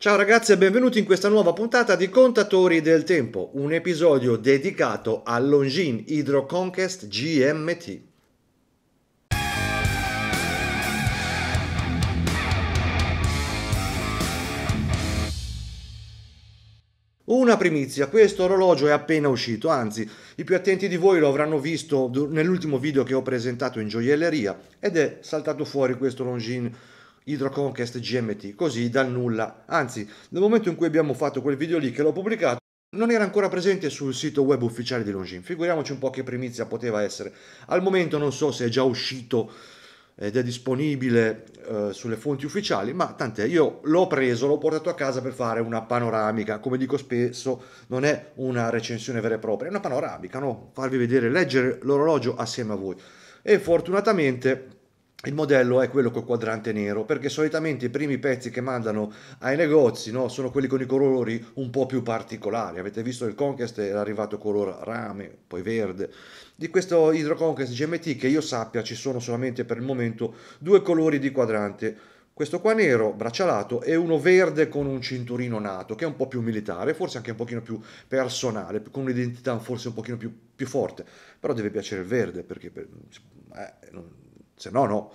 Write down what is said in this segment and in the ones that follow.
Ciao ragazzi e benvenuti in questa nuova puntata di Contatori del Tempo, un episodio dedicato al Longines Hydro Conquest GMT. Una primizia, questo orologio è appena uscito, anzi i più attenti di voi lo avranno visto nell'ultimo video che ho presentato in gioielleria ed è saltato fuori questo Longines Hydroconquest GMT, così dal nulla. Anzi, nel momento in cui abbiamo fatto quel video lì che l'ho pubblicato, non era ancora presente sul sito web ufficiale di Longin. Figuriamoci un po' che primizia poteva essere. Al momento non so se è già uscito ed è disponibile eh, sulle fonti ufficiali, ma tant'è, io l'ho preso, l'ho portato a casa per fare una panoramica, come dico spesso, non è una recensione vera e propria, è una panoramica, no? Farvi vedere, leggere l'orologio assieme a voi. E fortunatamente il modello è quello col quadrante nero perché solitamente i primi pezzi che mandano ai negozi no, sono quelli con i colori un po' più particolari avete visto il Conquest era arrivato color rame poi verde di questo Hydro Conquest GMT che io sappia ci sono solamente per il momento due colori di quadrante questo qua nero braccialato e uno verde con un cinturino nato che è un po' più militare forse anche un pochino più personale con un'identità forse un pochino più, più forte però deve piacere il verde perché eh, non se no no.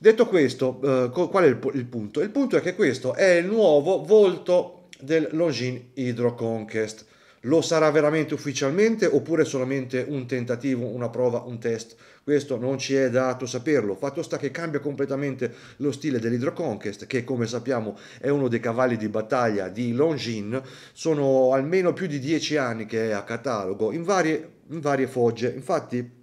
Detto questo, eh, qual è il, il, punto? Il punto è che questo è il nuovo volto del Longines Hydro Conquest. Lo sarà veramente ufficialmente oppure solamente un tentativo, una prova, un test? Questo non ci è dato saperlo. Fatto sta che cambia completamente lo stile dell'Hydro Conquest, che come sappiamo è uno dei cavalli di battaglia di Longin. Sono almeno più di dieci anni che è a catalogo, in varie, in varie fogge. Infatti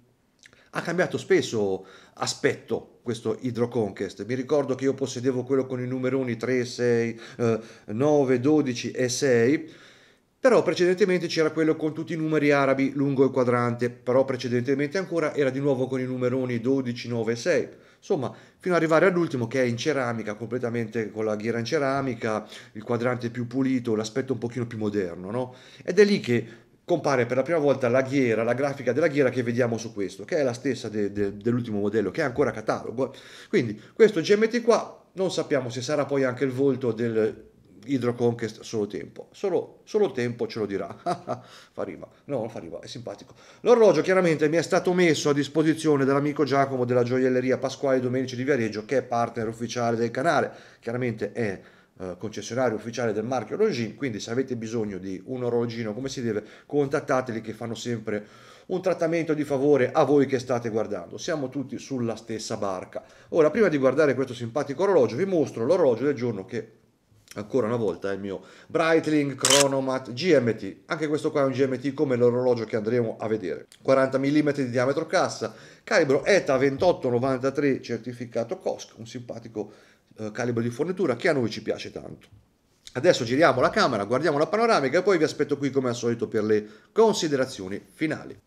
ha cambiato spesso aspetto questo idrocontest. Mi ricordo che io possedevo quello con i numeroni 3, 6, eh, 9, 12 e 6. Però precedentemente c'era quello con tutti i numeri arabi lungo il quadrante, però precedentemente ancora era di nuovo con i numeroni 12, 9 e 6. Insomma, fino ad arrivare all'ultimo che è in ceramica, completamente con la ghiera in ceramica, il quadrante più pulito, l'aspetto un pochino più moderno, no? Ed è lì che compare per la prima volta la ghiera, la grafica della ghiera che vediamo su questo, che è la stessa de, de, dell'ultimo modello, che è ancora catalogo. Quindi questo GMT qua non sappiamo se sarà poi anche il volto del Hydro Conquest solo tempo, solo, solo tempo ce lo dirà. Fariva, no, Fariva, è simpatico. L'orologio chiaramente mi è stato messo a disposizione dall'amico Giacomo della gioielleria Pasquale Domenici di Viareggio, che è partner ufficiale del canale, chiaramente è eh, concessionario ufficiale del marchio Orologin, quindi se avete bisogno di un orologino come si deve, contattateli che fanno sempre un trattamento di favore a voi che state guardando. Siamo tutti sulla stessa barca. Ora, prima di guardare questo simpatico orologio, vi mostro l'orologio del giorno che ancora una volta è il mio Breitling Chronomat GMT. Anche questo qua è un GMT come l'orologio che andremo a vedere. 40 mm di diametro cassa, calibro ETA 2893 certificato COSC, un simpatico eh, calibro di fornitura che a noi ci piace tanto. Adesso giriamo la camera, guardiamo la panoramica e poi vi aspetto qui come al solito per le considerazioni finali.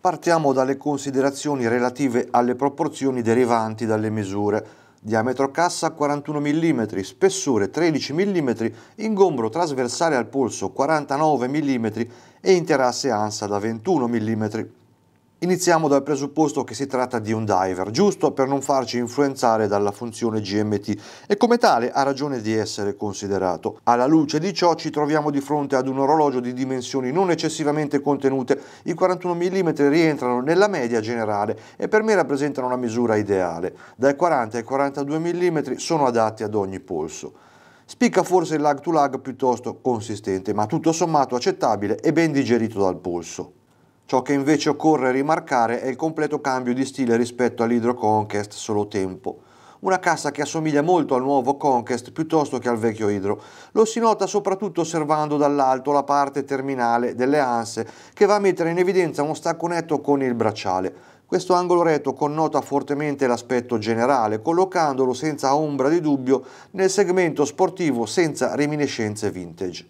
Partiamo dalle considerazioni relative alle proporzioni derivanti dalle misure. Diametro cassa 41 mm, spessore 13 mm, ingombro trasversale al polso 49 mm e interasse ansa da 21 mm. Iniziamo dal presupposto che si tratta di un diver, giusto per non farci influenzare dalla funzione GMT e come tale ha ragione di essere considerato. Alla luce di ciò ci troviamo di fronte ad un orologio di dimensioni non eccessivamente contenute, i 41 mm rientrano nella media generale e per me rappresentano una misura ideale. Dai 40 ai 42 mm sono adatti ad ogni polso. Spicca forse il lag to lag piuttosto consistente, ma tutto sommato accettabile e ben digerito dal polso. Ciò che invece occorre rimarcare è il completo cambio di stile rispetto all'Hydro Conquest solo tempo una cassa che assomiglia molto al nuovo Conquest piuttosto che al vecchio Hydro. Lo si nota soprattutto osservando dall'alto la parte terminale delle anse che va a mettere in evidenza uno stacco netto con il bracciale. Questo angolo retto connota fortemente l'aspetto generale, collocandolo senza ombra di dubbio nel segmento sportivo senza reminiscenze vintage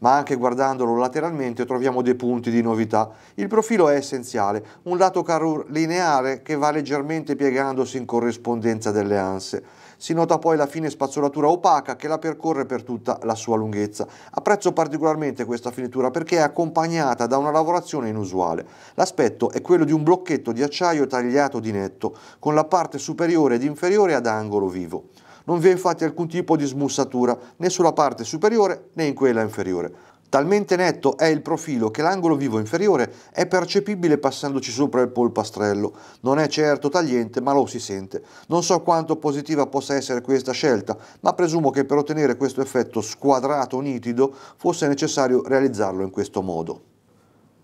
ma anche guardandolo lateralmente troviamo dei punti di novità. Il profilo è essenziale, un lato lineare che va leggermente piegandosi in corrispondenza delle anse. Si nota poi la fine spazzolatura opaca che la percorre per tutta la sua lunghezza. Apprezzo particolarmente questa finitura perché è accompagnata da una lavorazione inusuale. L'aspetto è quello di un blocchetto di acciaio tagliato di netto, con la parte superiore ed inferiore ad angolo vivo. Non vi è infatti alcun tipo di smussatura né sulla parte superiore né in quella inferiore. Talmente netto è il profilo che l'angolo vivo inferiore è percepibile passandoci sopra il polpastrello. Non è certo tagliente, ma lo si sente. Non so quanto positiva possa essere questa scelta, ma presumo che per ottenere questo effetto squadrato nitido fosse necessario realizzarlo in questo modo.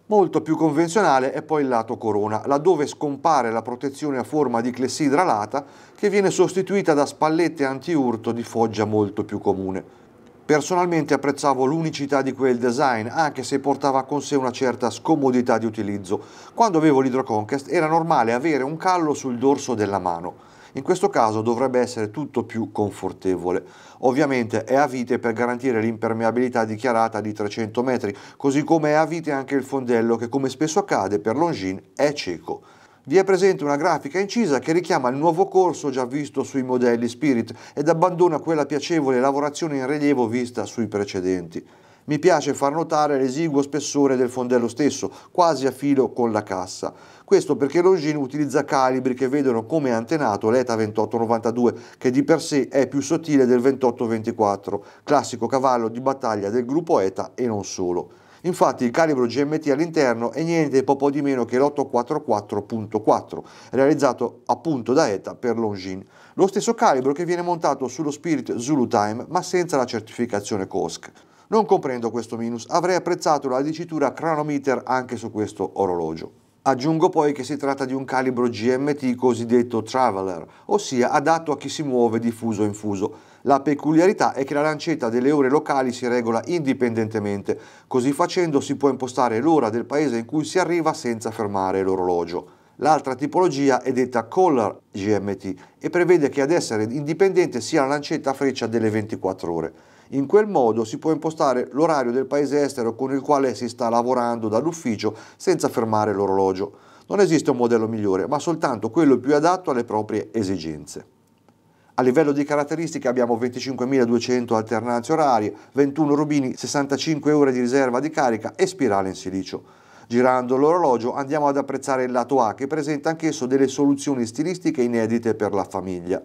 Molto più convenzionale è poi il lato corona, laddove scompare la protezione a forma di clessidralata che viene sostituita da spallette antiurto di foggia molto più comune. Personalmente apprezzavo l'unicità di quel design, anche se portava con sé una certa scomodità di utilizzo. Quando avevo l'Hydroconquest era normale avere un callo sul dorso della mano. In questo caso dovrebbe essere tutto più confortevole. Ovviamente è a vite per garantire l'impermeabilità dichiarata di 300 metri, così come è a vite anche il fondello che come spesso accade per Longines è cieco vi è presente una grafica incisa che richiama il nuovo corso già visto sui modelli Spirit ed abbandona quella piacevole lavorazione in rilievo vista sui precedenti. Mi piace far notare l'esiguo spessore del fondello stesso, quasi a filo con la cassa. Questo perché Longin utilizza calibri che vedono come antenato l'ETA 2892, che di per sé è più sottile del 2824, classico cavallo di battaglia del gruppo ETA e non solo. Infatti il calibro GMT all'interno è niente poco di meno che l'844.4, realizzato appunto da ETA per Longin. Lo stesso calibro che viene montato sullo Spirit Zulu Time, ma senza la certificazione COSC. Non comprendo questo minus, avrei apprezzato la dicitura chronometer anche su questo orologio. Aggiungo poi che si tratta di un calibro GMT cosiddetto Traveler, ossia adatto a chi si muove di fuso in fuso. La peculiarità è che la lancetta delle ore locali si regola indipendentemente, così facendo si può impostare l'ora del paese in cui si arriva senza fermare l'orologio. L'altra tipologia è detta Collar GMT e prevede che ad essere indipendente sia la lancetta a freccia delle 24 ore. In quel modo si può impostare l'orario del paese estero con il quale si sta lavorando dall'ufficio senza fermare l'orologio. Non esiste un modello migliore, ma soltanto quello più adatto alle proprie esigenze. A livello di caratteristiche abbiamo 25.200 alternanze orarie, 21 rubini, 65 ore di riserva di carica e spirale in silicio. Girando l'orologio andiamo ad apprezzare il lato A che presenta anchesso delle soluzioni stilistiche inedite per la famiglia.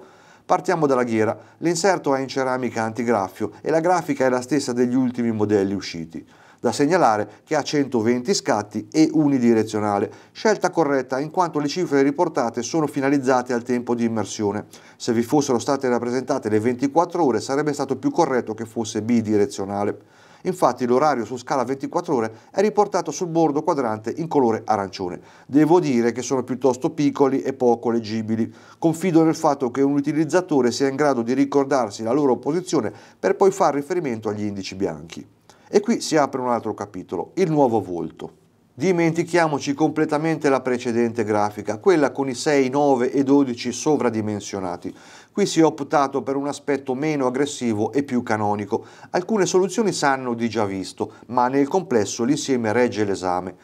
Partiamo dalla ghiera. L'inserto è in ceramica antigraffio e la grafica è la stessa degli ultimi modelli usciti. Da segnalare che ha 120 scatti e unidirezionale, scelta corretta in quanto le cifre riportate sono finalizzate al tempo di immersione. Se vi fossero state rappresentate le 24 ore sarebbe stato più corretto che fosse bidirezionale. Infatti l'orario su scala 24 ore è riportato sul bordo quadrante in colore arancione. Devo dire che sono piuttosto piccoli e poco leggibili. Confido nel fatto che un utilizzatore sia in grado di ricordarsi la loro posizione per poi far riferimento agli indici bianchi. E qui si apre un altro capitolo, il nuovo volto. Dimentichiamoci completamente la precedente grafica, quella con i 6, 9 e 12 sovradimensionati. Qui si è optato per un aspetto meno aggressivo e più canonico. Alcune soluzioni sanno di già visto, ma nel complesso l'insieme regge l'esame.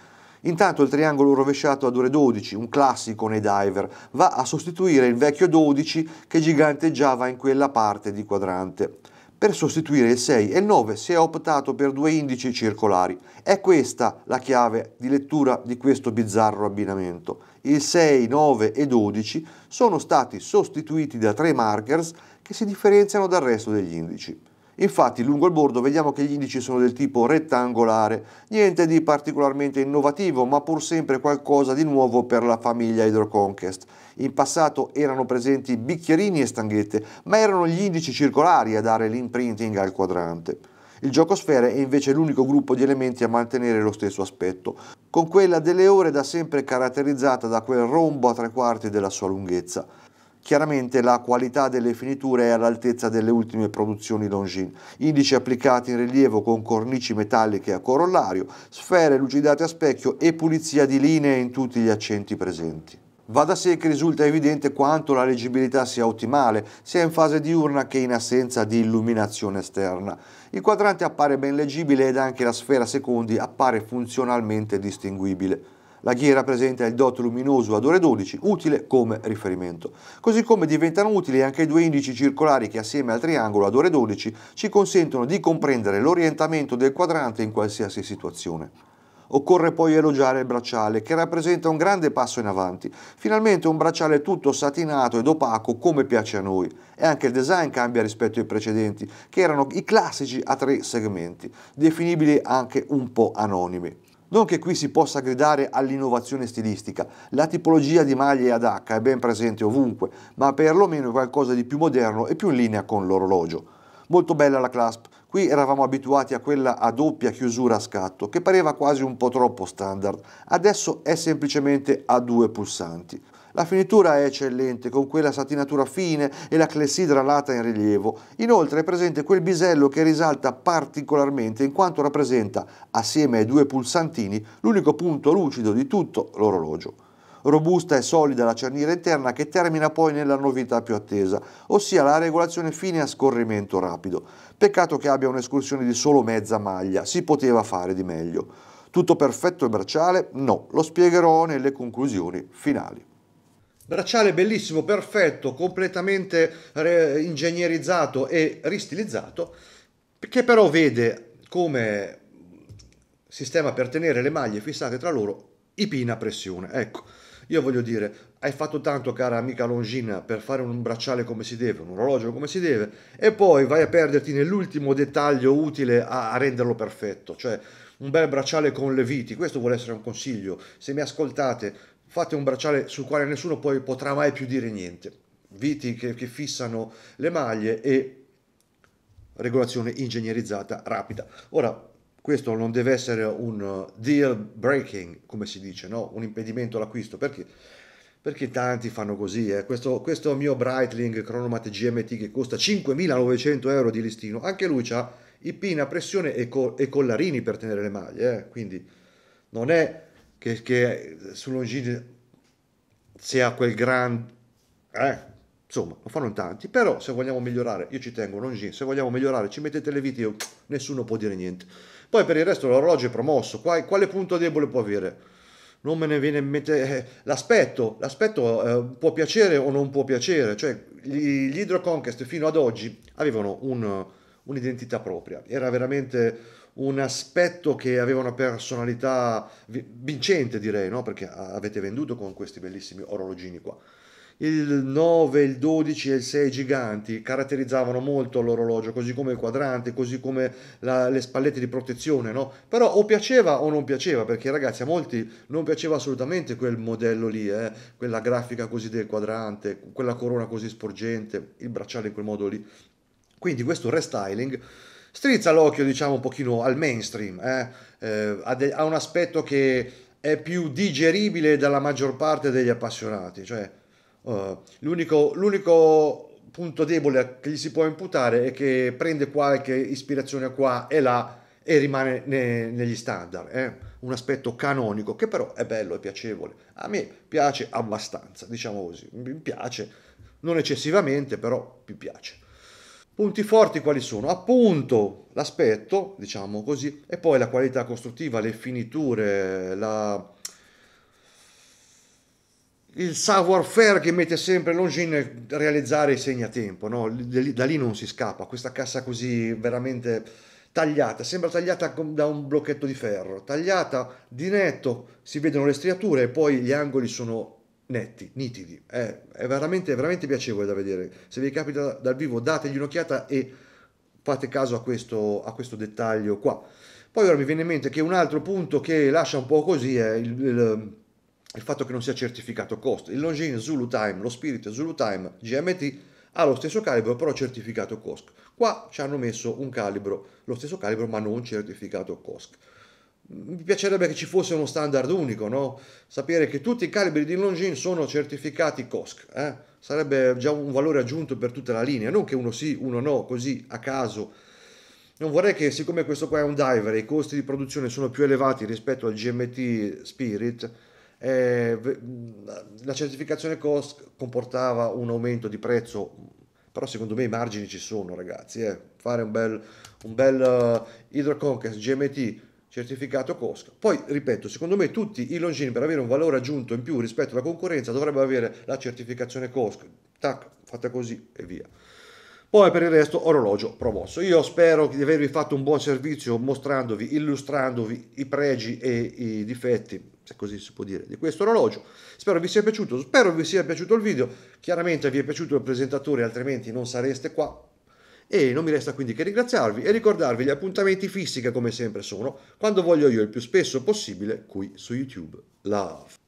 Intanto il triangolo rovesciato ad ore 12, un classico nei diver, va a sostituire il vecchio 12 che giganteggiava in quella parte di quadrante. Per sostituire il 6 e il 9 si è optato per due indici circolari. È questa la chiave di lettura di questo bizzarro abbinamento. Il 6, 9 e 12 sono stati sostituiti da tre markers che si differenziano dal resto degli indici. Infatti lungo il bordo vediamo che gli indici sono del tipo rettangolare, niente di particolarmente innovativo ma pur sempre qualcosa di nuovo per la famiglia Hydroconquest. In passato erano presenti bicchierini e stanghette, ma erano gli indici circolari a dare l'imprinting al quadrante. Il giocosfere è invece l'unico gruppo di elementi a mantenere lo stesso aspetto, con quella delle ore da sempre caratterizzata da quel rombo a tre quarti della sua lunghezza. Chiaramente la qualità delle finiture è all'altezza delle ultime produzioni Longines. Indici applicati in rilievo con cornici metalliche a corollario, sfere lucidate a specchio e pulizia di linee in tutti gli accenti presenti. Va da sé che risulta evidente quanto la leggibilità sia ottimale, sia in fase diurna che in assenza di illuminazione esterna. Il quadrante appare ben leggibile ed anche la sfera secondi appare funzionalmente distinguibile. La ghiera presenta il dot luminoso ad ore 12, utile come riferimento. Così come diventano utili anche i due indici circolari che assieme al triangolo ad ore 12 ci consentono di comprendere l'orientamento del quadrante in qualsiasi situazione. Occorre poi elogiare il bracciale, che rappresenta un grande passo in avanti. Finalmente un bracciale tutto satinato ed opaco come piace a noi. E anche il design cambia rispetto ai precedenti, che erano i classici a tre segmenti, definibili anche un po' anonimi. Non che qui si possa gridare all'innovazione stilistica, la tipologia di maglie ad H è ben presente ovunque, ma perlomeno qualcosa di più moderno e più in linea con l'orologio. Molto bella la clasp, qui eravamo abituati a quella a doppia chiusura a scatto, che pareva quasi un po' troppo standard, adesso è semplicemente a due pulsanti. La finitura è eccellente, con quella satinatura fine e la clessidra alata in rilievo. Inoltre è presente quel bisello che risalta particolarmente in quanto rappresenta, assieme ai due pulsantini, l'unico punto lucido di tutto l'orologio robusta e solida la cerniera interna che termina poi nella novità più attesa, ossia la regolazione fine a scorrimento rapido. Peccato che abbia un'escursione di solo mezza maglia, si poteva fare di meglio. Tutto perfetto e bracciale? No, lo spiegherò nelle conclusioni finali. Bracciale bellissimo, perfetto, completamente ingegnerizzato e ristilizzato, che però vede come sistema per tenere le maglie fissate tra loro i pin a pressione. Ecco, io voglio dire, hai fatto tanto, cara amica Longina, per fare un bracciale come si deve, un orologio come si deve, e poi vai a perderti nell'ultimo dettaglio utile a, renderlo perfetto, cioè un bel bracciale con le viti. Questo vuole essere un consiglio. Se mi ascoltate, fate un bracciale sul quale nessuno poi potrà mai più dire niente. Viti che, che fissano le maglie e regolazione ingegnerizzata rapida. Ora, questo non deve essere un uh, deal breaking, come si dice, no? un impedimento all'acquisto, perché? Perché tanti fanno così, eh? questo, questo, mio Breitling Chronomat GMT che costa 5.900 euro di listino, anche lui ha i pin a pressione e, co- e collarini per tenere le maglie, eh? quindi non è che, che sull'ongine si ha quel gran... Eh, insomma, lo fanno tanti, però se vogliamo migliorare, io ci tengo l'ongine, se vogliamo migliorare ci mettete le video, nessuno può dire niente. Poi per il resto l'orologio è promosso, quale, quale punto debole può avere? non me ne viene in mente eh, l'aspetto, l'aspetto eh, può piacere o non può piacere, cioè gli, gli Hydro Conquest fino ad oggi avevano un, un'identità propria, era veramente un aspetto che aveva una personalità vincente direi, no? perché avete venduto con questi bellissimi orologini qua. Il 9, il 12 e il 6 giganti caratterizzavano molto l'orologio, così come il quadrante, così come la, le spallette di protezione, no? Però o piaceva o non piaceva, perché ragazzi a molti non piaceva assolutamente quel modello lì, eh? quella grafica così del quadrante, quella corona così sporgente, il bracciale in quel modo lì. Quindi questo restyling strizza l'occhio diciamo un pochino al mainstream, eh? Eh, ha, un aspetto che è più digeribile dalla maggior parte degli appassionati, cioè uh, l'unico, l'unico punto debole che gli si può imputare è che prende qualche ispirazione qua e là e rimane ne- negli standard, eh? un aspetto canonico che però è bello, e piacevole, a me piace abbastanza, diciamo così, mi piace, non eccessivamente però mi piace. Punti forti quali sono? Appunto l'aspetto, diciamo così, e poi la qualità costruttiva, le finiture, la... il savoir-faire che mette sempre Longin a realizzare i segni a tempo, no? da lì non si scappa, questa cassa così veramente tagliata, sembra tagliata da un blocchetto di ferro, tagliata di netto, si vedono le striature e poi gli angoli sono netti, nitidi. È, è veramente, è veramente piacevole da vedere. Se vi capita dal vivo, dategli un'occhiata e fate caso a questo, a questo dettaglio qua. Poi ora mi viene in mente che un altro punto che lascia un po' così è il, il, il fatto che non sia certificato costo. Il Longines Zulu Time, lo Spirit Zulu Time GMT ha lo stesso calibro però certificato COSC. Qua ci hanno messo un calibro, lo stesso calibro ma non certificato COSC mi piacerebbe che ci fosse uno standard unico, no? sapere che tutti i calibri di Longines sono certificati COSC, eh? sarebbe già un valore aggiunto per tutta la linea, non che uno sì, uno no, così a caso. Non vorrei che siccome questo qua è un diver e i costi di produzione sono più elevati rispetto al GMT Spirit, eh, la certificazione COSC comportava un aumento di prezzo, però secondo me i margini ci sono ragazzi, eh? fare un bel, un bel uh, eh, GMT certificato Cosca. Poi, ripeto, secondo me tutti i Longin per avere un valore aggiunto in più rispetto alla concorrenza dovrebbero avere la certificazione Cosca, tac, fatta così e via. Poi per il resto orologio promosso. Io spero di avervi fatto un buon servizio mostrandovi, illustrandovi i pregi e i difetti, se così si può dire, di questo orologio. Spero vi sia piaciuto, spero vi sia piaciuto il video, chiaramente vi è piaciuto il presentatore, altrimenti non sareste qua, e non mi resta quindi che ringraziarvi e ricordarvi gli appuntamenti fissi che come sempre sono, quando voglio io il più spesso possibile, qui su YouTube. Love!